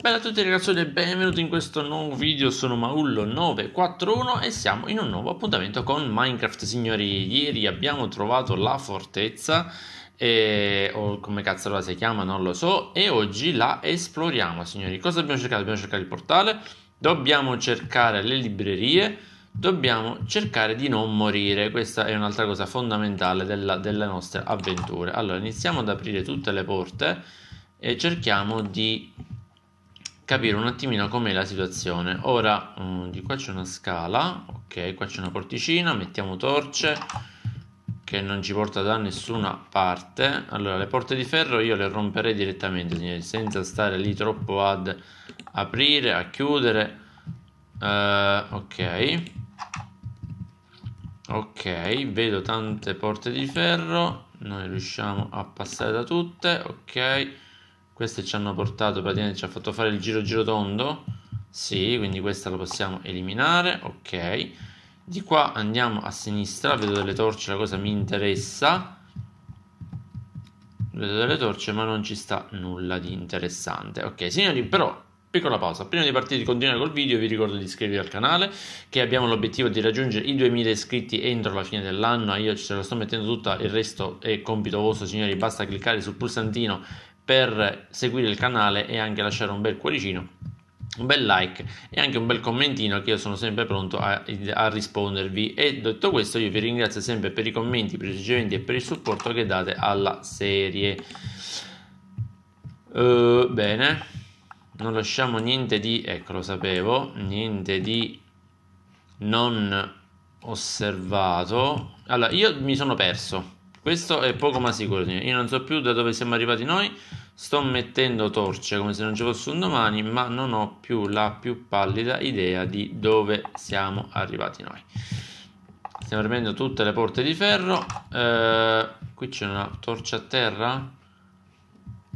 Bella a tutti ragazzi e benvenuti in questo nuovo video, sono Maullo941 e siamo in un nuovo appuntamento con Minecraft signori Ieri abbiamo trovato la fortezza, e, o come cazzo si chiama non lo so E oggi la esploriamo signori Cosa abbiamo cercato? Abbiamo cercato il portale, dobbiamo cercare le librerie Dobbiamo cercare di non morire, questa è un'altra cosa fondamentale della, delle nostre avventure Allora iniziamo ad aprire tutte le porte e cerchiamo di capire un attimino com'è la situazione. Ora, mm, di qua c'è una scala, ok, qua c'è una porticina, mettiamo torce che non ci porta da nessuna parte. Allora, le porte di ferro io le romperei direttamente, signori, senza stare lì troppo ad aprire, a chiudere. Uh, ok. Ok, vedo tante porte di ferro, noi riusciamo a passare da tutte, ok queste ci hanno portato praticamente ci ha fatto fare il giro giro tondo sì quindi questa la possiamo eliminare ok di qua andiamo a sinistra vedo delle torce la cosa mi interessa vedo delle torce ma non ci sta nulla di interessante ok signori però Piccola pausa, prima di partire e continuare col video vi ricordo di iscrivervi al canale che abbiamo l'obiettivo di raggiungere i 2000 iscritti entro la fine dell'anno, io ce la sto mettendo tutta, il resto è compito vostro signori, basta cliccare sul pulsantino per seguire il canale e anche lasciare un bel cuoricino un bel like e anche un bel commentino che io sono sempre pronto a, a, rispondervi e detto questo io vi ringrazio sempre per i commenti, per i suggerimenti e per il supporto che date alla serie uh, bene non lasciamo niente di ecco lo sapevo niente di non osservato allora io mi sono perso questo è poco ma sicuro, signore. Io non so più da dove siamo arrivati noi. Sto mettendo torce come se non ci fosse un domani, ma non ho più la più pallida idea di dove siamo arrivati noi. Stiamo prendendo tutte le porte di ferro. Eh, qui c'è una torcia a terra.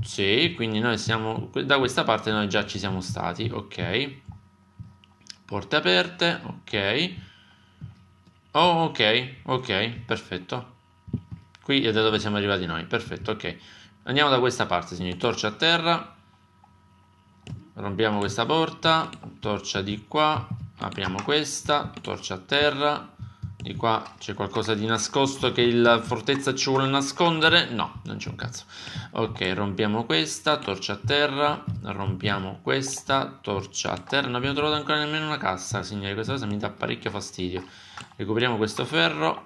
Sì, quindi noi siamo da questa parte noi già ci siamo stati, ok. Porte aperte, ok. Oh, ok, ok, perfetto. Qui è da dove siamo arrivati noi. Perfetto, ok. Andiamo da questa parte, signori. Torcia a terra. Rompiamo questa porta. Torcia di qua. Apriamo questa. Torcia a terra. Di qua c'è qualcosa di nascosto che la fortezza ci vuole nascondere? No, non c'è un cazzo. Ok, rompiamo questa, torcia a terra, rompiamo questa, torcia a terra. Non abbiamo trovato ancora nemmeno una cassa, signori, questa cosa mi dà parecchio fastidio. Recuperiamo questo ferro.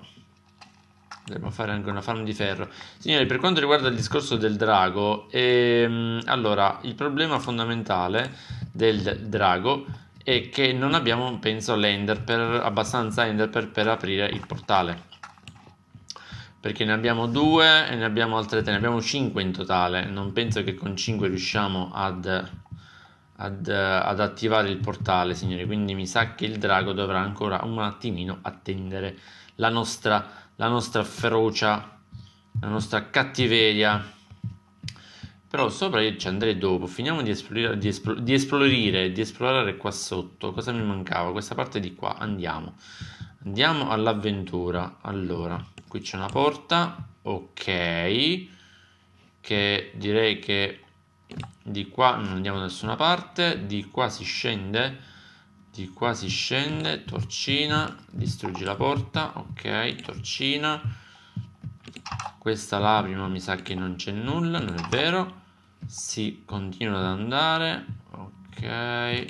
Dobbiamo fare anche una farm di ferro. Signori, per quanto riguarda il discorso del drago, ehm, allora, il problema fondamentale del drago è che non abbiamo, penso, l'ender per, abbastanza ender per, per aprire il portale. Perché ne abbiamo due e ne abbiamo altre tre, ne abbiamo cinque in totale. Non penso che con cinque riusciamo ad, ad, ad attivare il portale, signori. Quindi mi sa che il drago dovrà ancora un attimino attendere la nostra la nostra ferocia, la nostra cattiveria. Però sopra io ci andrei dopo, finiamo di, esplorare, di, espl- di, esplorare, di esplorare qua sotto, cosa mi mancava? Questa parte di qua, andiamo. Andiamo all'avventura, allora, qui c'è una porta, ok, che direi che di qua non andiamo da nessuna parte, di qua si scende di qua si scende torcina distruggi la porta ok torcina questa la prima mi sa che non c'è nulla non è vero si continua ad andare ok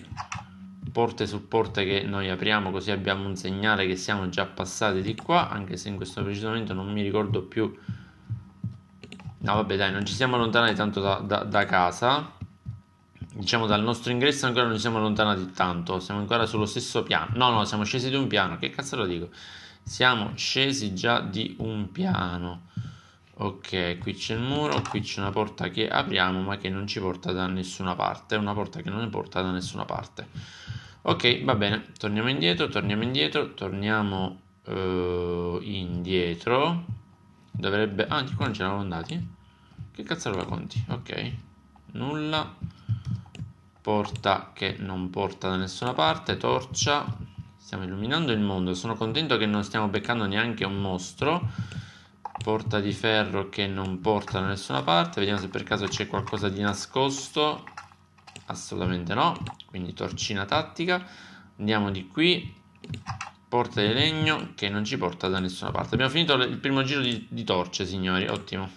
porte su porte che noi apriamo così abbiamo un segnale che siamo già passati di qua anche se in questo preciso momento non mi ricordo più no vabbè dai non ci siamo allontanati tanto da, da, da casa diciamo dal nostro ingresso ancora non siamo allontanati tanto, siamo ancora sullo stesso piano. No, no, siamo scesi di un piano, che cazzo lo dico? Siamo scesi già di un piano. Ok, qui c'è il muro, qui c'è una porta che apriamo ma che non ci porta da nessuna parte, una porta che non ne porta da nessuna parte. Ok, va bene, torniamo indietro, torniamo indietro, torniamo uh, indietro. Dovrebbe... Ah, di qua non ce l'avamo andati? Che cazzo la conti? Ok, nulla, porta che non porta da nessuna parte, torcia, stiamo illuminando il mondo, sono contento che non stiamo beccando neanche un mostro, porta di ferro che non porta da nessuna parte, vediamo se per caso c'è qualcosa di nascosto, assolutamente no, quindi torcina tattica, andiamo di qui, porta di legno che non ci porta da nessuna parte, abbiamo finito il primo giro di, di torce signori, ottimo.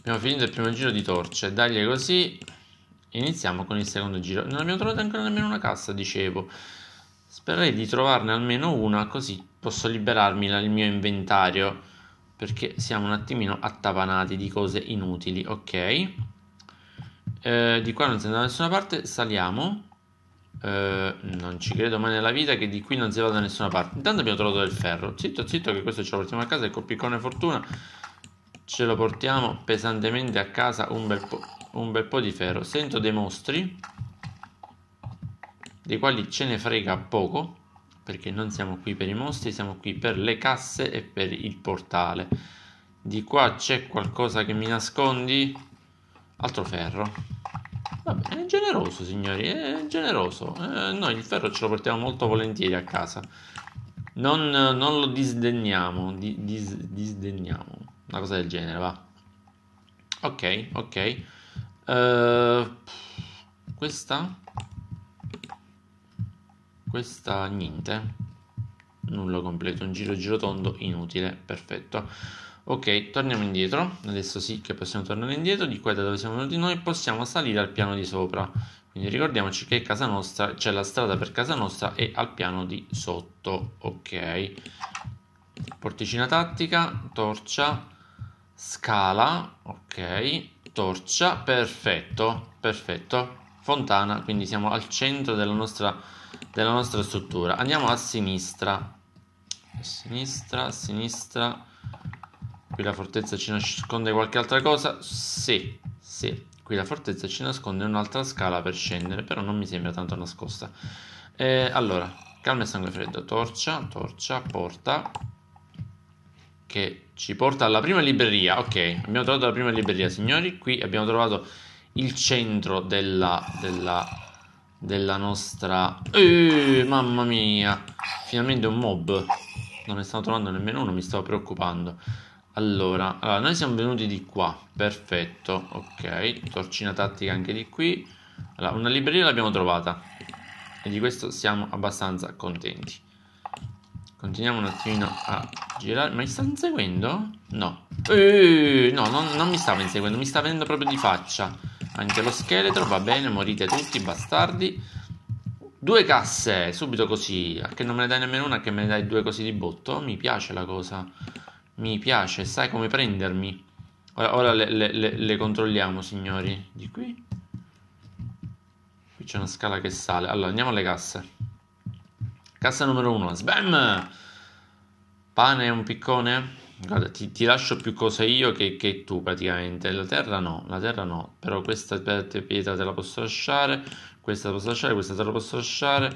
Abbiamo finito il primo giro di torce, dagli così, Iniziamo con il secondo giro. Non abbiamo trovato ancora nemmeno una cassa, dicevo. Spererei di trovarne almeno una, così posso liberarmi dal mio inventario. Perché siamo un attimino attapanati di cose inutili. Ok. Eh, di qua non si andava da nessuna parte. Saliamo. Eh, non ci credo mai nella vita che di qui non si vada da nessuna parte. Intanto abbiamo trovato del ferro. Zitto, zitto, che questo ce lo portiamo a casa. E col piccone fortuna ce lo portiamo pesantemente a casa un bel po' un bel po' di ferro. Sento dei mostri, dei quali ce ne frega poco, perché non siamo qui per i mostri, siamo qui per le casse e per il portale. Di qua c'è qualcosa che mi nascondi? Altro ferro. Vabbè, è generoso, signori, è generoso. Eh, noi il ferro ce lo portiamo molto volentieri a casa. Non, non lo disdegniamo, di, dis, disdegniamo, una cosa del genere, va. Ok, ok. Uh, questa? Questa niente. Nulla completo, un giro giro tondo inutile, perfetto. Ok, torniamo indietro. Adesso sì che possiamo tornare indietro. Di qua da dove siamo venuti noi possiamo salire al piano di sopra. Quindi ricordiamoci che casa nostra, c'è cioè la strada per casa nostra è al piano di sotto. Ok. Porticina tattica, torcia, scala. Ok torcia, perfetto, perfetto, fontana, quindi siamo al centro della nostra, della nostra struttura. Andiamo a sinistra, a sinistra, a sinistra, qui la fortezza ci nasconde qualche altra cosa, sì, sì, qui la fortezza ci nasconde un'altra scala per scendere, però non mi sembra tanto nascosta. Eh, allora, calma e sangue freddo, torcia, torcia, porta, che ci porta alla prima libreria. Ok, abbiamo trovato la prima libreria, signori. Qui abbiamo trovato il centro della, della, della nostra... Eeeh, mamma mia! Finalmente un mob. Non ne stavo trovando nemmeno uno, mi stavo preoccupando. Allora, allora, noi siamo venuti di qua, perfetto, ok, torcina tattica anche di qui. Allora, una libreria l'abbiamo trovata e di questo siamo abbastanza contenti. Continuiamo un attimino a girare. Ma mi sta inseguendo? No. Eeeh, no, non, non mi stava inseguendo, mi sta venendo proprio di faccia. Anche lo scheletro, va bene, morite tutti, bastardi. Due casse, subito così. A che non me ne dai nemmeno una, a che me ne dai due così di botto. Mi piace la cosa. Mi piace, sai come prendermi. Ora, ora le, le, le, le controlliamo, signori. Di qui. Qui c'è una scala che sale. Allora, andiamo alle casse. Cassa numero 1, sbam! Pane e un piccone? Guarda, ti, ti, lascio più cose io che, che, tu praticamente. La terra no, la terra no. Però questa pietra te la posso lasciare, questa te la posso lasciare, questa te la posso lasciare.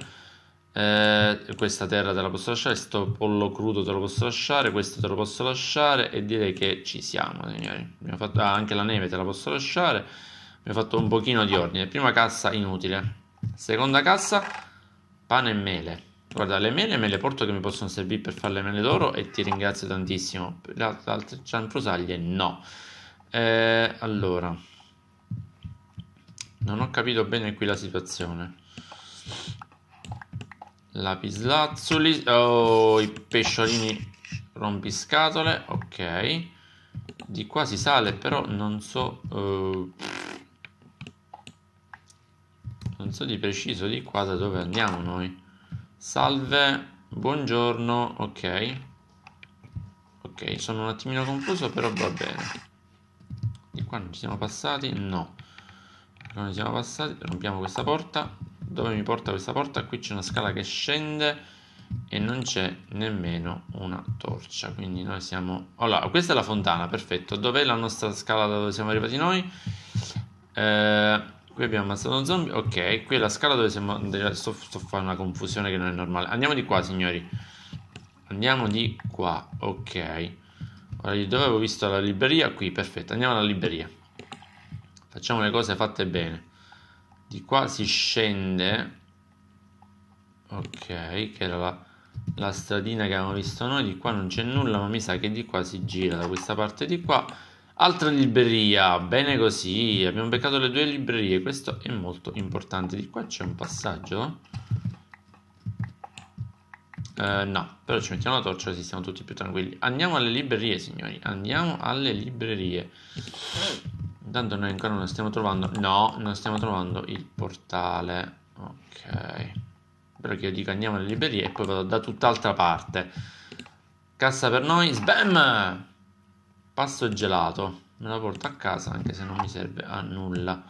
Eh, questa terra te la posso lasciare, sto pollo crudo te lo posso lasciare, questo te lo posso lasciare e direi che ci siamo, signori. Abbiamo fatto ah, anche la neve te la posso lasciare. Abbiamo fatto un pochino di ordine. Prima cassa inutile. Seconda cassa pane e mele. Guarda, le mele me le porto che mi possono servire per fare le mele d'oro e ti ringrazio tantissimo. Le altre cianfrusaglie no. Eh, allora, non ho capito bene qui la situazione. Lapislazzuli, oh, i pesciolini rompiscatole, ok. Di qua si sale, però non so... Uh, non so di preciso di qua da dove andiamo noi. Salve, buongiorno, ok. Ok, sono un attimino confuso, però va bene. Di qua non ci siamo passati? No. non ci siamo passati, rompiamo questa porta. Dove mi porta questa porta? Qui c'è una scala che scende e non c'è nemmeno una torcia quindi noi siamo allora questa è la fontana perfetto dov'è la nostra scala da dove siamo arrivati noi eh, Qui abbiamo ammazzato uno zombie. Ok, qui è la scala dove siamo. Sto, sto facendo una confusione che non è normale. Andiamo di qua, signori. Andiamo di qua. Ok. Ora, dove avevo visto la libreria? Qui, perfetto. Andiamo alla libreria. Facciamo le cose fatte bene. Di qua si scende. Ok, che era la, la stradina che avevamo visto noi. Di qua non c'è nulla, ma mi sa che di qua si gira da questa parte di qua Altra libreria, bene così, abbiamo beccato le due librerie, questo è molto importante. Di qua c'è un passaggio? Uh, no, però ci mettiamo la torcia così siamo tutti più tranquilli. Andiamo alle librerie, signori, andiamo alle librerie. Intanto noi ancora non stiamo trovando, no, non stiamo trovando il portale. Ok, però che io dico andiamo alle librerie e poi vado da tutt'altra parte. Cassa per noi, sbam! pasto gelato me la porto a casa anche se non mi serve a nulla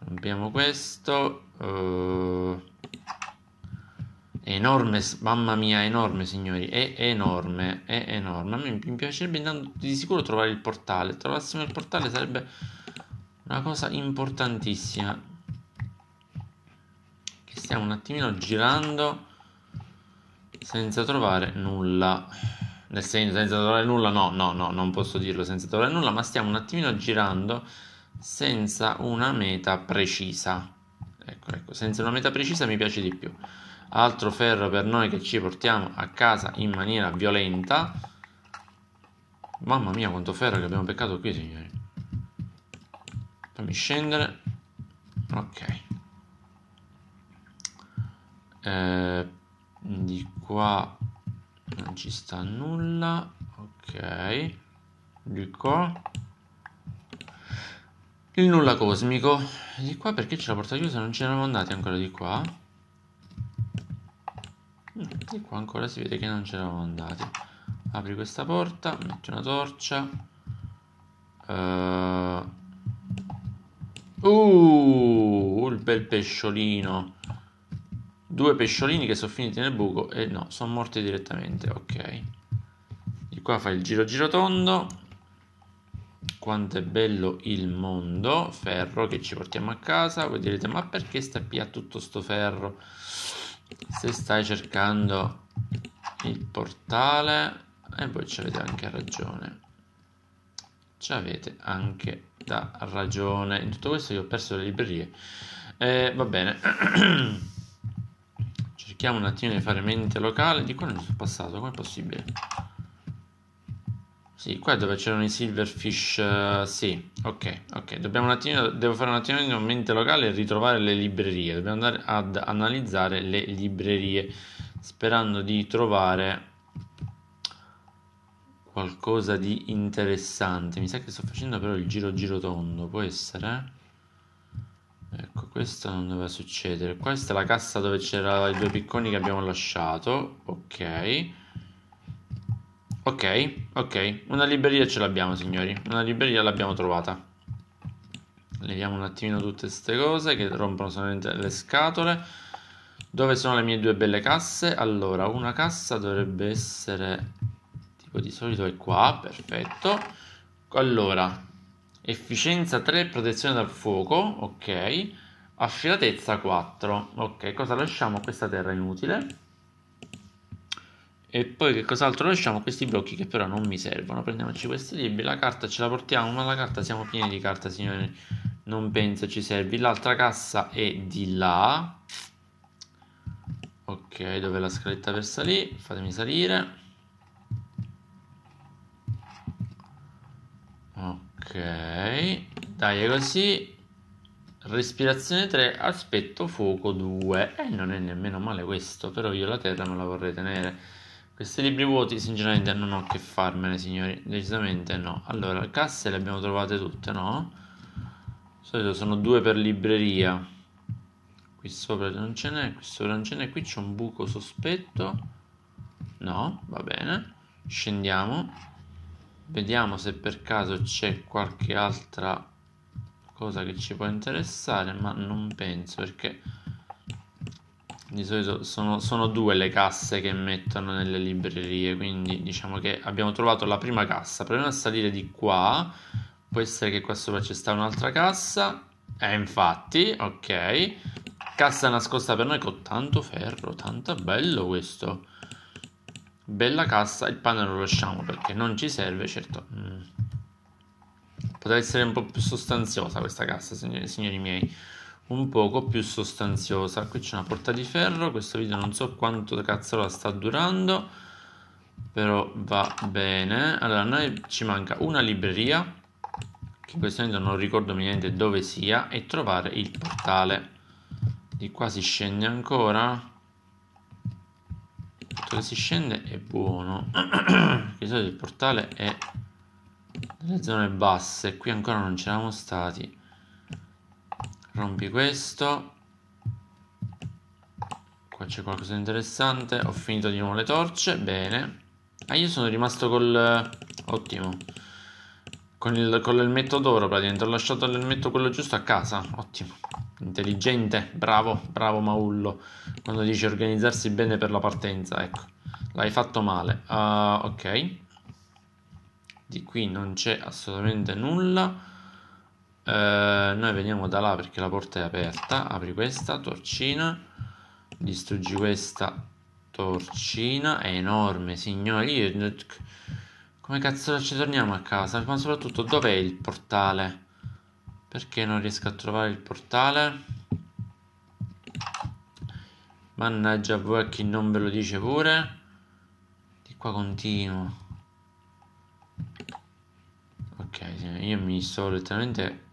rompiamo questo uh, enorme mamma mia enorme signori è enorme è enorme a me mi piacerebbe di sicuro trovare il portale trovassimo il portale sarebbe una cosa importantissima che stiamo un attimino girando senza trovare nulla nel senso senza trovare nulla, no, no, no, non posso dirlo senza trovare nulla, ma stiamo un attimino girando senza una meta precisa. Ecco, ecco, senza una meta precisa mi piace di più. Altro ferro per noi che ci portiamo a casa in maniera violenta. Mamma mia, quanto ferro che abbiamo peccato qui, signori. Fammi scendere. Ok. Eh, di qua non ci sta nulla ok di qua il nulla cosmico di qua perché c'è la porta chiusa non ce eravamo andati ancora di qua mm, di qua ancora si vede che non ce eravamo andati apri questa porta metti una torcia uh, uh il bel pesciolino due pesciolini che sono finiti nel buco e no, sono morti direttamente, ok. Di qua fai il giro giro tondo. Quanto è bello il mondo, ferro che ci portiamo a casa. Voi direte, ma perché sta qui a tutto sto ferro? Se stai cercando il portale, e voi ci avete anche ragione. Ci avete anche da ragione. In tutto questo io ho perso le librerie. Eh, va bene. cerchiamo un attimo di fare mente locale. Di qua non ci sono passato, com'è possibile? Sì, qua è dove c'erano i silverfish, uh, sì, ok, ok. Dobbiamo un attimo, devo fare un attimo di mente locale e ritrovare le librerie. Dobbiamo andare ad analizzare le librerie, sperando di trovare qualcosa di interessante. Mi sa che sto facendo però il giro giro tondo, può essere? Ecco, questa non doveva succedere. Questa è la cassa dove c'erano i due picconi che abbiamo lasciato. Ok. Ok, ok. Una libreria ce l'abbiamo, signori. Una libreria l'abbiamo trovata. Leviamo un attimino tutte queste cose che rompono solamente le scatole. Dove sono le mie due belle casse? Allora, una cassa dovrebbe essere... Tipo di solito è qua, perfetto. Allora, efficienza 3, protezione dal fuoco, ok, affilatezza 4, ok, cosa lasciamo? Questa terra inutile. E poi che cos'altro lasciamo? Questi blocchi che però non mi servono. Prendiamoci questi libri, la carta ce la portiamo, ma la carta siamo pieni di carta, signori. Non penso ci servi. L'altra cassa è di là. Ok, dove la scaletta per salire? Fatemi salire. Ok, dai, è così. Respirazione 3, aspetto fuoco 2. E eh, non è nemmeno male questo, però io la terra me la vorrei tenere. Questi libri vuoti sinceramente non ho che farmene, signori, decisamente no. Allora, casse le abbiamo trovate tutte, no? Di solito sono due per libreria. Qui sopra non ce n'è, qui sopra non ce n'è, qui c'è un buco sospetto. No, va bene. Scendiamo vediamo se per caso c'è qualche altra cosa che ci può interessare ma non penso perché di solito sono, sono, due le casse che mettono nelle librerie quindi diciamo che abbiamo trovato la prima cassa proviamo a salire di qua può essere che qua sopra ci sta un'altra cassa e eh, infatti ok cassa nascosta per noi con tanto ferro tanto bello questo Bella cassa, il pane lo lasciamo perché non ci serve, certo. Mm. Poteva essere un po' più sostanziosa questa cassa, signori, signori miei. Un poco più sostanziosa. Qui c'è una porta di ferro, questo video non so quanto cazzarola sta durando, però va bene. Allora, noi ci manca una libreria, che in questo momento non ricordo niente dove sia, e trovare il portale. Di qua si scende ancora che si scende è buono di solito il portale è nelle zone basse qui ancora non c'eravamo stati rompi questo qua c'è qualcosa di interessante ho finito di nuovo le torce bene ah io sono rimasto col ottimo con, il, con l'elmetto d'oro praticamente ho lasciato l'elmetto quello giusto a casa ottimo Intelligente, bravo, bravo Maullo. Quando dice organizzarsi bene per la partenza, ecco, l'hai fatto male. Uh, ok, di qui non c'è assolutamente nulla. Uh, noi veniamo da là perché la porta è aperta. Apri questa, torcina, distruggi questa torcina. È enorme, signori. Come cazzo ci torniamo a casa? Ma soprattutto, dov'è il portale? perché non riesco a trovare il portale mannaggia a voi a chi non ve lo dice pure di qua continuo ok io mi sto letteralmente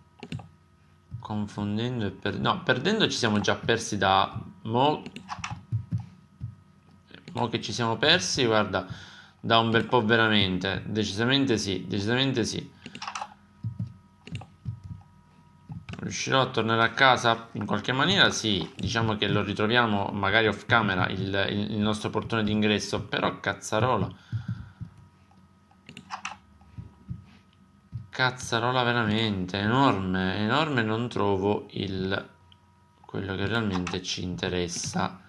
confondendo e per... no perdendo ci siamo già persi da mo... mo che ci siamo persi guarda da un bel po' veramente decisamente sì decisamente sì riuscirò a tornare a casa in qualche maniera? Sì, diciamo che lo ritroviamo magari off camera il, il, il nostro portone d'ingresso, però cazzarola. Cazzarola veramente, enorme, enorme, non trovo il, quello che realmente ci interessa.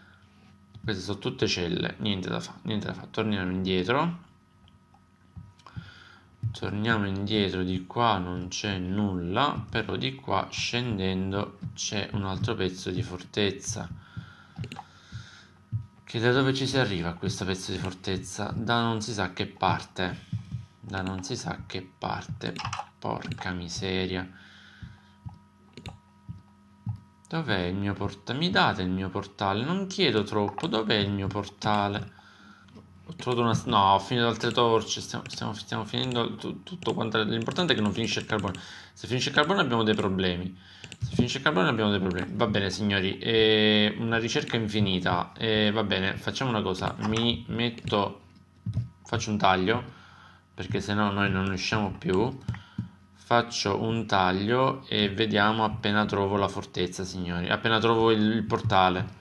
Queste sono tutte celle, niente da fare, niente da fare, torniamo indietro torniamo indietro di qua non c'è nulla però di qua scendendo c'è un altro pezzo di fortezza che da dove ci si arriva a questo pezzo di fortezza da non si sa che parte da non si sa che parte porca miseria dov'è il mio portale mi date il mio portale non chiedo troppo dov'è il mio portale ho trovato una... No, ho finito altre torce, stiamo, stiamo, stiamo finendo tutto quanto... L'importante è che non finisce il carbone. Se finisce il carbone abbiamo dei problemi. Se finisce il carbone abbiamo dei problemi. Va bene, signori, eh, una ricerca infinita. Eh, va bene, facciamo una cosa. Mi metto... Faccio un taglio, perché sennò noi non usciamo più. Faccio un taglio e vediamo appena trovo la fortezza, signori. Appena trovo il, il portale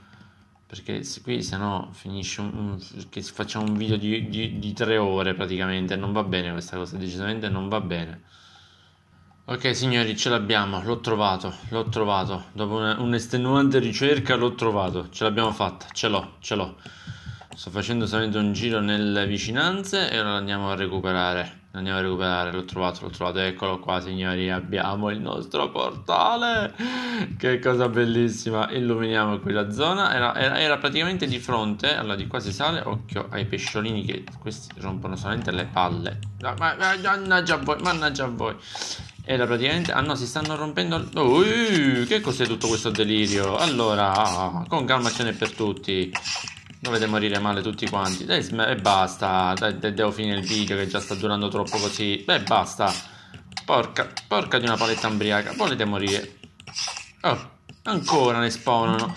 perché se qui se no finisce un, un, che facciamo un video di, di, di, tre ore praticamente non va bene questa cosa decisamente non va bene ok signori ce l'abbiamo l'ho trovato l'ho trovato dopo una, un'estenuante ricerca l'ho trovato ce l'abbiamo fatta ce l'ho ce l'ho sto facendo solamente un giro nelle vicinanze e ora andiamo a recuperare Andiamo a recuperare, l'ho trovato, l'ho trovato, eccolo qua signori, abbiamo il nostro portale, che cosa bellissima, illuminiamo qui la zona, era, era, era praticamente di fronte, allora di qua si sale, occhio ai pesciolini che questi rompono solamente le palle, ma, ma, mannaggia a voi, mannaggia a voi, era praticamente, ah no si stanno rompendo, oh, che cos'è tutto questo delirio, allora, ah, con calma ce n'è per tutti, Dovete morire male tutti quanti. Dai, e basta. Dai, de devo finire il video che già sta durando troppo così. Beh, basta. Porca, porca di una paletta ambriaca. Volete morire? Oh, ancora ne spawnano.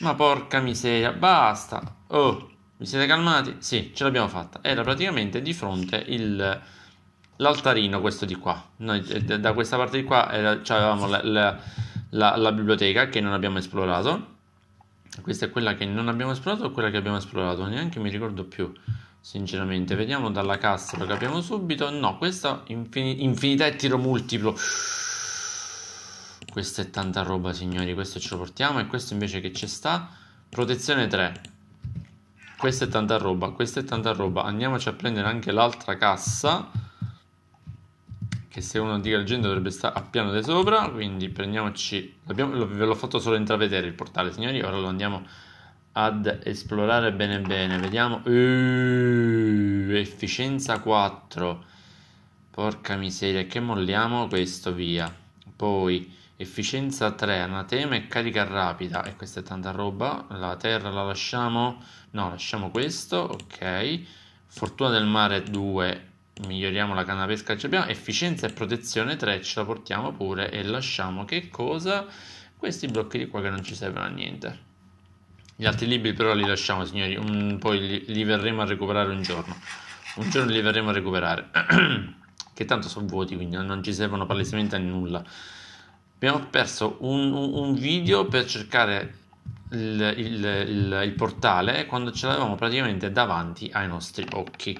Ma porca miseria, basta. Oh, vi siete calmati? Sì, ce l'abbiamo fatta. Era praticamente di fronte il... L'altarino, questo di qua. Noi da questa parte di qua era, avevamo la, la, la, la biblioteca che non abbiamo esplorato questa è quella che non abbiamo esplorato o quella che abbiamo esplorato? Neanche mi ricordo più, sinceramente. Vediamo dalla cassa, lo capiamo subito. No, questa infin- infinità e tiro multiplo. Questa è tanta roba, signori. Questo ce lo portiamo e questo invece che ci sta. Protezione 3. Questa è tanta roba, questa è tanta roba. Andiamoci a prendere anche l'altra cassa che se uno di il genere dovrebbe stare a piano di sopra, quindi prendiamoci, abbiamo, lo, ve l'ho fatto solo intravedere il portale signori, ora lo andiamo ad esplorare bene bene, vediamo, uh, efficienza 4, porca miseria, che molliamo questo via, poi efficienza 3, anatema e carica rapida, e questa è tanta roba, la terra la lasciamo, no lasciamo questo, ok, fortuna del mare 2, miglioriamo la canna pesca che abbiamo efficienza e protezione 3 ce la portiamo pure e lasciamo che cosa questi blocchi di qua che non ci servono a niente gli altri libri però li lasciamo signori un, poi li, li, verremo a recuperare un giorno un giorno li verremo a recuperare che tanto sono vuoti quindi non ci servono palesemente a nulla abbiamo perso un, un video per cercare il, il, il, il portale quando ce l'avevamo praticamente davanti ai nostri occhi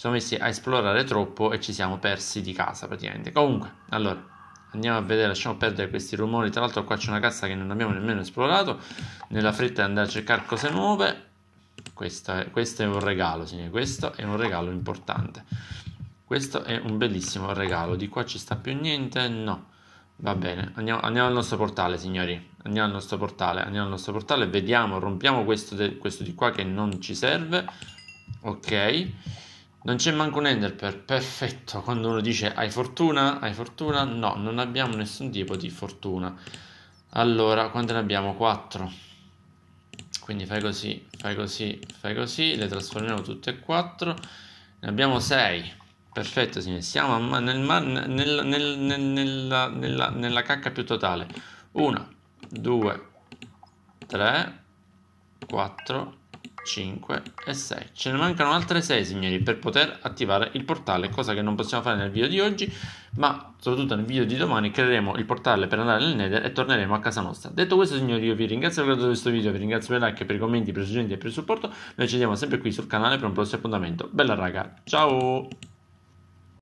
siamo messi a esplorare troppo e ci siamo persi di casa praticamente. Comunque, allora, andiamo a vedere, lasciamo perdere questi rumori. Tra l'altro qua c'è una cassa che non abbiamo nemmeno esplorato, nella fretta di andare a cercare cose nuove. Questo è, questo è un regalo, signori, questo è un regalo importante. Questo è un bellissimo regalo. Di qua ci sta più niente? No. Va bene, andiamo, andiamo, al nostro portale, signori. Andiamo al nostro portale, andiamo al nostro portale, vediamo, rompiamo questo, de, questo di qua che non ci serve. Ok. Non c'è manco un enderpearl, perfetto. Quando uno dice hai fortuna, hai fortuna? No, non abbiamo nessun tipo di fortuna. Allora, quante ne abbiamo? 4. Quindi fai così, fai così, fai così, le trasformiamo tutte e 4. Ne abbiamo 6. Perfetto, signore. Siamo nel, nel, nel, nella, nella, nella cacca più totale. 1, 2, 3, 4, 5 e 6. Ce ne mancano altre 6 signori per poter attivare il portale, cosa che non possiamo fare nel video di oggi, ma soprattutto nel video di domani creeremo il portale per andare nel Nether e torneremo a casa nostra. Detto questo signori io vi ringrazio per aver guardato questo video, vi ringrazio per i like, per i commenti, per i suggerimenti e per il supporto, noi ci vediamo sempre qui sul canale per un prossimo appuntamento. Bella raga, ciao!